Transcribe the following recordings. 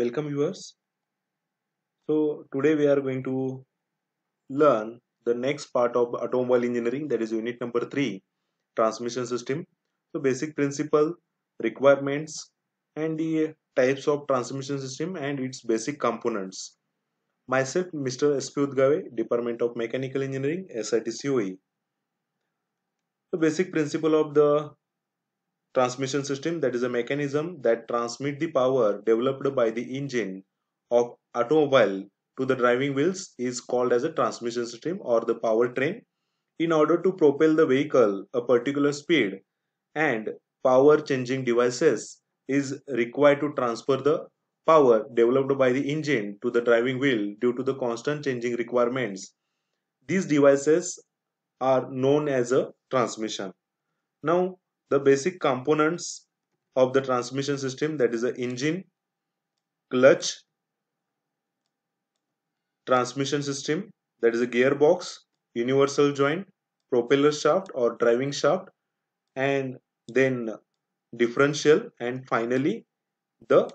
welcome viewers so today we are going to learn the next part of automobile engineering that is unit number 3 transmission system so basic principle requirements and the types of transmission system and its basic components myself mr Espyut department of mechanical engineering SIT COE the basic principle of the transmission system that is a mechanism that transmit the power developed by the engine of automobile to the driving wheels is called as a transmission system or the powertrain in order to propel the vehicle a particular speed and power changing devices is required to transfer the power developed by the engine to the driving wheel due to the constant changing requirements these devices are known as a transmission now the basic components of the transmission system that is the engine clutch transmission system that is a gearbox universal joint propeller shaft or driving shaft and then differential and finally the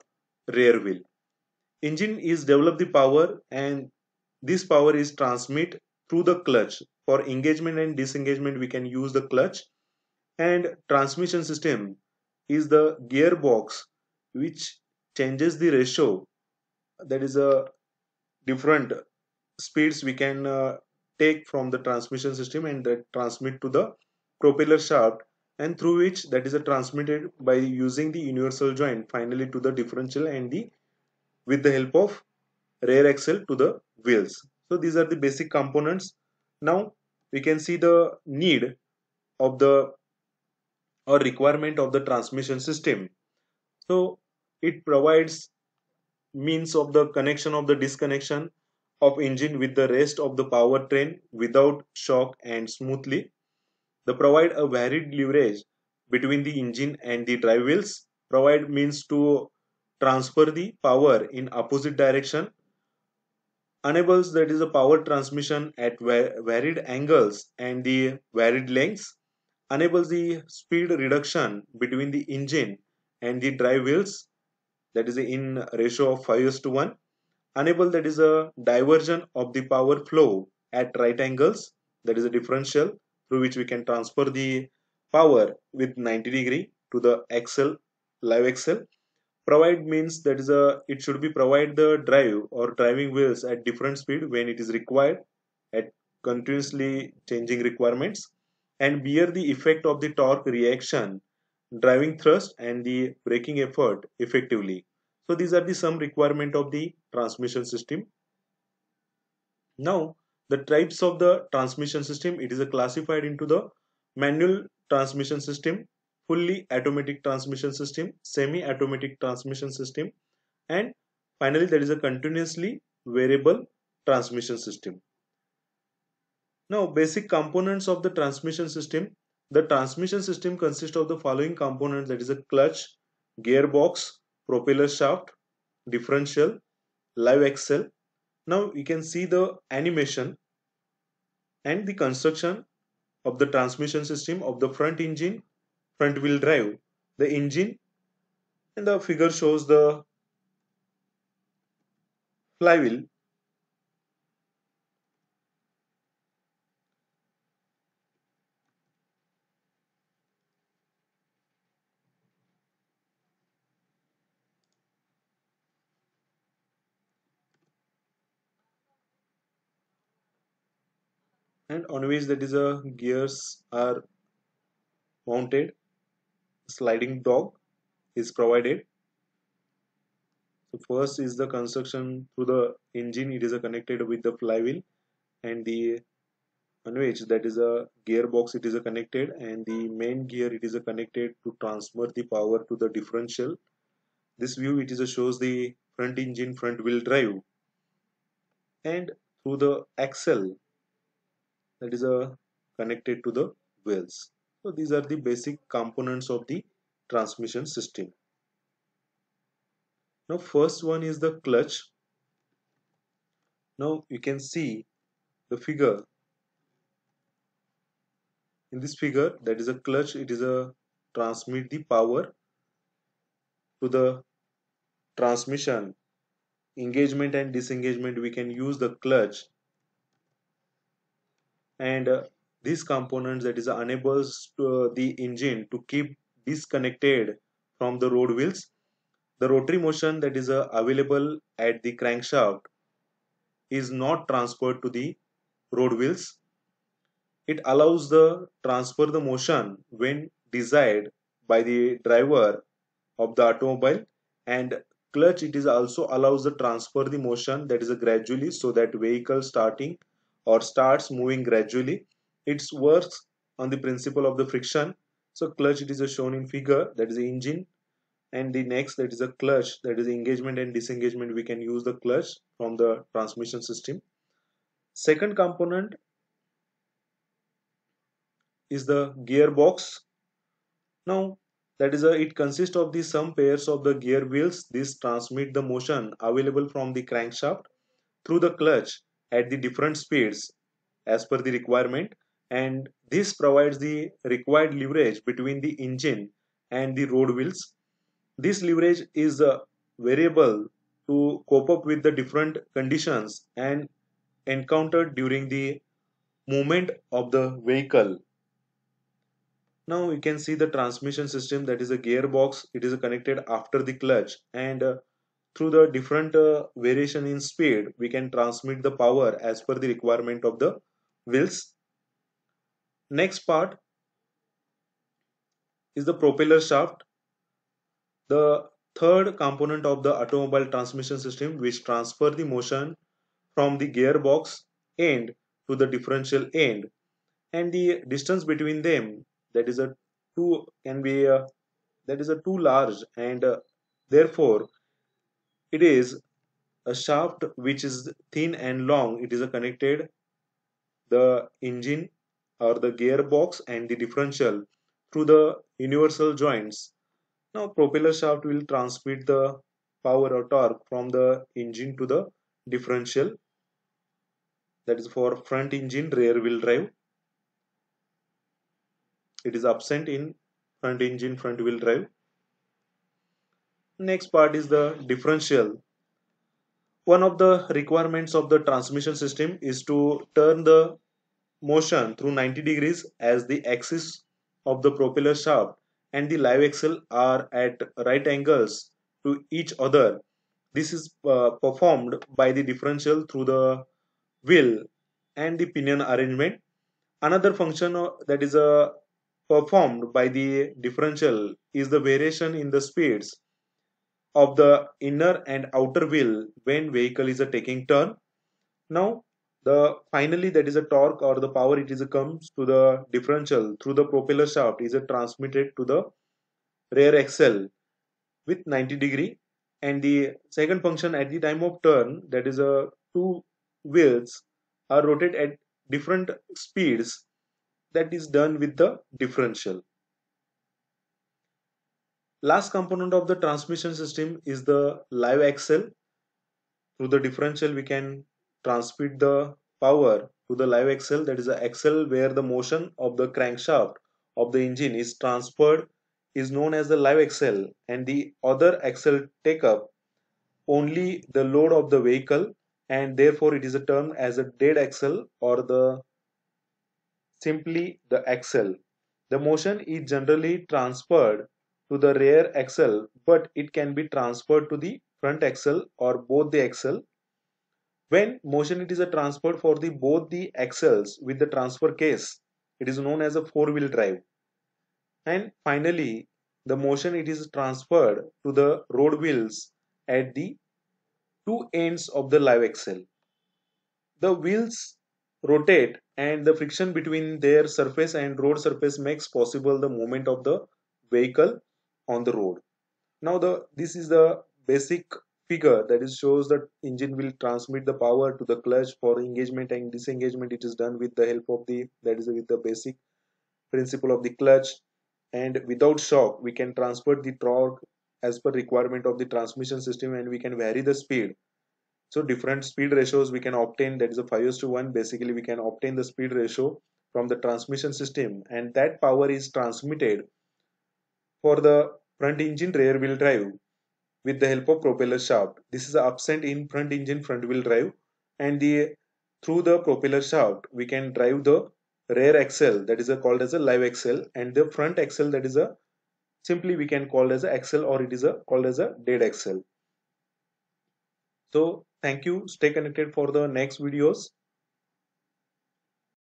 rear wheel engine is develop the power and this power is transmit through the clutch for engagement and disengagement we can use the clutch and transmission system is the gearbox which changes the ratio that is a different speeds we can uh, take from the transmission system and that transmit to the propeller shaft and through which that is transmitted by using the universal joint finally to the differential and the with the help of rear axle to the wheels. So these are the basic components. Now we can see the need of the or requirement of the transmission system so it provides means of the connection of the disconnection of engine with the rest of the powertrain without shock and smoothly they provide a varied leverage between the engine and the drive wheels provide means to transfer the power in opposite direction enables that is a power transmission at varied angles and the varied lengths enables the speed reduction between the engine and the drive wheels that is in ratio of 5 is to 1 enable that is a diversion of the power flow at right angles that is a differential through which we can transfer the power with 90 degree to the axle live axle provide means that is a it should be provide the drive or driving wheels at different speed when it is required at continuously changing requirements and bear the effect of the torque reaction, driving thrust and the braking effort effectively. So these are the some requirement of the transmission system. Now the types of the transmission system, it is classified into the manual transmission system, fully automatic transmission system, semi-automatic transmission system and finally there is a continuously variable transmission system. Now basic components of the transmission system. The transmission system consists of the following components that is a clutch, gearbox, propeller shaft, differential, live axle. Now you can see the animation and the construction of the transmission system of the front engine, front wheel drive, the engine and the figure shows the flywheel and on which that is a gears are mounted sliding dog is provided so first is the construction through the engine it is connected with the flywheel and the on which that is a gearbox it is connected and the main gear it is connected to transfer the power to the differential this view it is shows the front engine front wheel drive and through the axle that is uh, connected to the wheels. So these are the basic components of the transmission system. Now first one is the clutch. Now you can see the figure. In this figure that is a clutch it is a transmit the power to the transmission engagement and disengagement we can use the clutch and uh, these components that is enables to, uh, the engine to keep disconnected from the road wheels the rotary motion that is uh, available at the crankshaft is not transferred to the road wheels it allows the transfer the motion when desired by the driver of the automobile and clutch it is also allows the transfer the motion that is uh, gradually so that vehicle starting or starts moving gradually. It works on the principle of the friction. So clutch it is shown in figure that is the engine and the next that is a clutch that is engagement and disengagement we can use the clutch from the transmission system. Second component is the gearbox. Now that is a, it consists of the some pairs of the gear wheels. These transmit the motion available from the crankshaft through the clutch at the different speeds as per the requirement and this provides the required leverage between the engine and the road wheels. This leverage is a uh, variable to cope up with the different conditions and encountered during the movement of the vehicle. Now you can see the transmission system that is a gearbox. It is connected after the clutch and uh, through the different uh, variation in speed we can transmit the power as per the requirement of the wheels next part is the propeller shaft the third component of the automobile transmission system which transfer the motion from the gearbox end to the differential end and the distance between them that is a too can be a, uh, that is a too large and uh, therefore it is a shaft which is thin and long. It is connected the engine or the gearbox and the differential through the universal joints. Now propeller shaft will transmit the power or torque from the engine to the differential that is for front engine rear wheel drive it is absent in front engine front wheel drive next part is the differential one of the requirements of the transmission system is to turn the motion through 90 degrees as the axis of the propeller shaft and the live axle are at right angles to each other this is uh, performed by the differential through the wheel and the pinion arrangement another function uh, that is uh, performed by the differential is the variation in the speeds of the inner and outer wheel when vehicle is a taking turn. Now the finally that is a torque or the power it is a comes to the differential through the propeller shaft is a transmitted to the rear axle with 90 degree and the second function at the time of turn that is a two wheels are rotated at different speeds that is done with the differential Last component of the transmission system is the live axle. Through the differential we can transmit the power to the live axle that is the axle where the motion of the crankshaft of the engine is transferred is known as the live axle and the other axle take up only the load of the vehicle and therefore it is termed as a dead axle or the simply the axle. The motion is generally transferred to the rear axle but it can be transferred to the front axle or both the axle. When motion it is a transfer for the both the axles with the transfer case it is known as a four wheel drive and finally the motion it is transferred to the road wheels at the two ends of the live axle. The wheels rotate and the friction between their surface and road surface makes possible the movement of the vehicle on the road. Now the this is the basic figure that is shows that engine will transmit the power to the clutch for engagement and disengagement it is done with the help of the that is with the basic principle of the clutch and without shock we can transfer the torque as per requirement of the transmission system and we can vary the speed so different speed ratios we can obtain that is a 5 to 1 basically we can obtain the speed ratio from the transmission system and that power is transmitted for the front engine rear wheel drive with the help of propeller shaft. This is absent in front engine front wheel drive and the through the propeller shaft we can drive the rear axle that is called as a live axle and the front axle that is a simply we can call as a axle or it is a called as a dead axle. So thank you. Stay connected for the next videos.